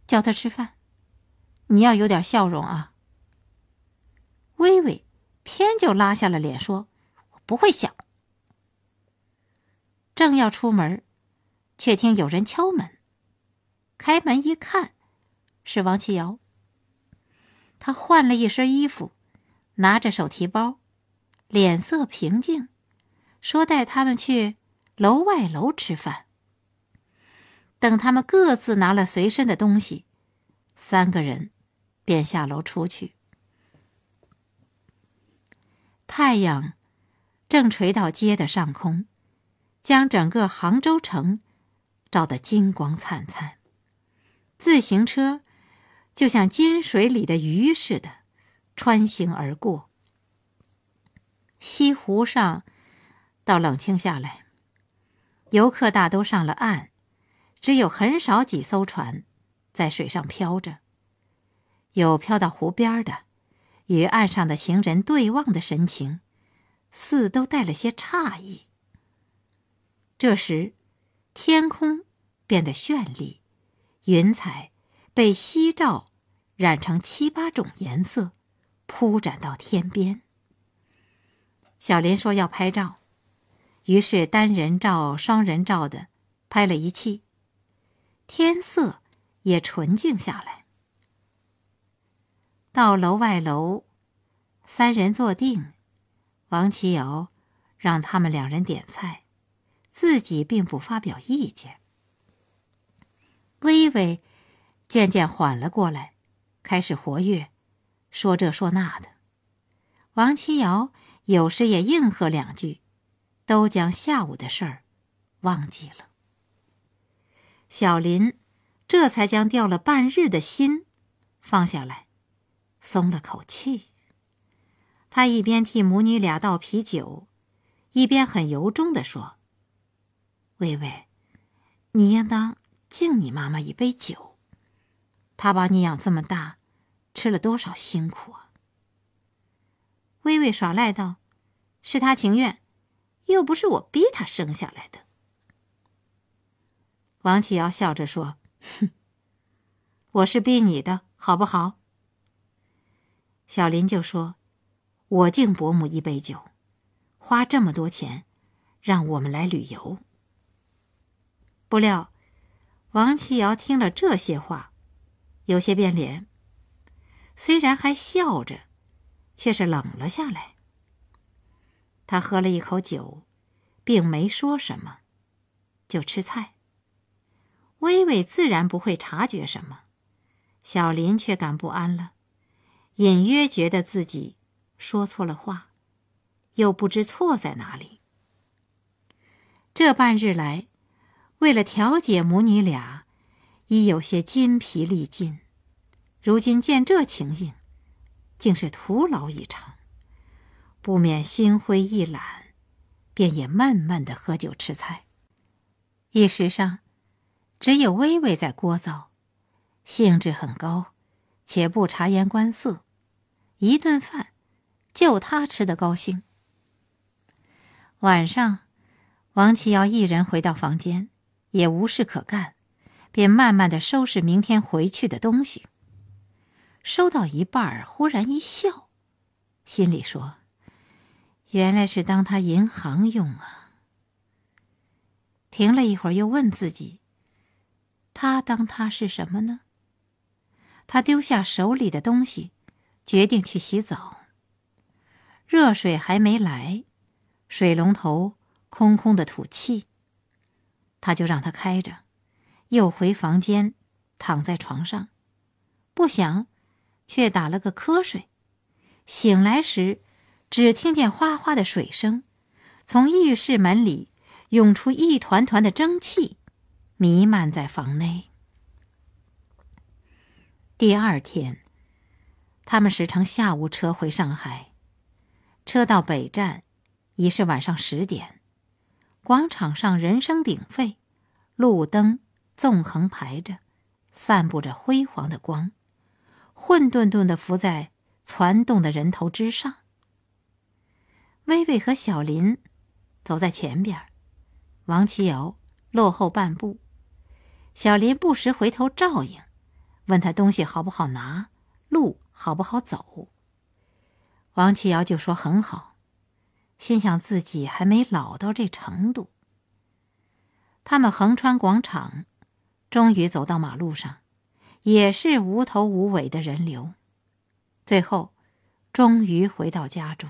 叫他吃饭。你要有点笑容啊。”微微偏就拉下了脸，说：“我不会想。”正要出门，却听有人敲门。开门一看，是王七瑶。他换了一身衣服，拿着手提包，脸色平静，说：“带他们去楼外楼吃饭。”等他们各自拿了随身的东西，三个人便下楼出去。太阳正垂到街的上空，将整个杭州城照得金光灿灿。自行车就像金水里的鱼似的穿行而过。西湖上倒冷清下来，游客大都上了岸，只有很少几艘船在水上漂着，有漂到湖边的。与岸上的行人对望的神情，似都带了些诧异。这时，天空变得绚丽，云彩被夕照染成七八种颜色，铺展到天边。小林说要拍照，于是单人照、双人照的拍了一气。天色也纯净下来。到楼外楼，三人坐定，王琦瑶让他们两人点菜，自己并不发表意见。微微渐渐缓了过来，开始活跃，说这说那的。王琦瑶有时也应和两句，都将下午的事儿忘记了。小林这才将掉了半日的心放下来。松了口气，他一边替母女俩倒啤酒，一边很由衷的说：“微微，你应当敬你妈妈一杯酒，她把你养这么大，吃了多少辛苦啊！”微微耍赖道：“是她情愿，又不是我逼她生下来的。”王启尧笑着说：“哼，我是逼你的好不好？”小林就说：“我敬伯母一杯酒，花这么多钱，让我们来旅游。”不料，王琦瑶听了这些话，有些变脸，虽然还笑着，却是冷了下来。他喝了一口酒，并没说什么，就吃菜。微微自然不会察觉什么，小林却感不安了。隐约觉得自己说错了话，又不知错在哪里。这半日来，为了调解母女俩，已有些筋疲力尽。如今见这情形，竟是徒劳一场，不免心灰意懒，便也慢慢的喝酒吃菜。一时上，只有微微在聒噪，兴致很高，且不察言观色。一顿饭，就他吃的高兴。晚上，王启尧一人回到房间，也无事可干，便慢慢的收拾明天回去的东西。收到一半，忽然一笑，心里说：“原来是当他银行用啊。”停了一会儿，又问自己：“他当他是什么呢？”他丢下手里的东西。决定去洗澡，热水还没来，水龙头空空的吐气，他就让它开着，又回房间躺在床上，不想，却打了个瞌睡，醒来时，只听见哗哗的水声，从浴室门里涌出一团团的蒸汽，弥漫在房内。第二天。他们时常下午车回上海，车到北站，已是晚上十点。广场上人声鼎沸，路灯纵横排着，散布着辉煌的光，混沌沌的浮在攒动的人头之上。微微和小林走在前边，王其尧落后半步。小林不时回头照应，问他东西好不好拿，路。好不好走？王启尧就说很好，心想自己还没老到这程度。他们横穿广场，终于走到马路上，也是无头无尾的人流。最后，终于回到家中。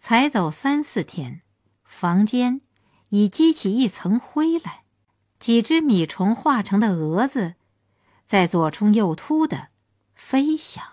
才走三四天，房间已积起一层灰来，几只米虫化成的蛾子，在左冲右突的。飞翔。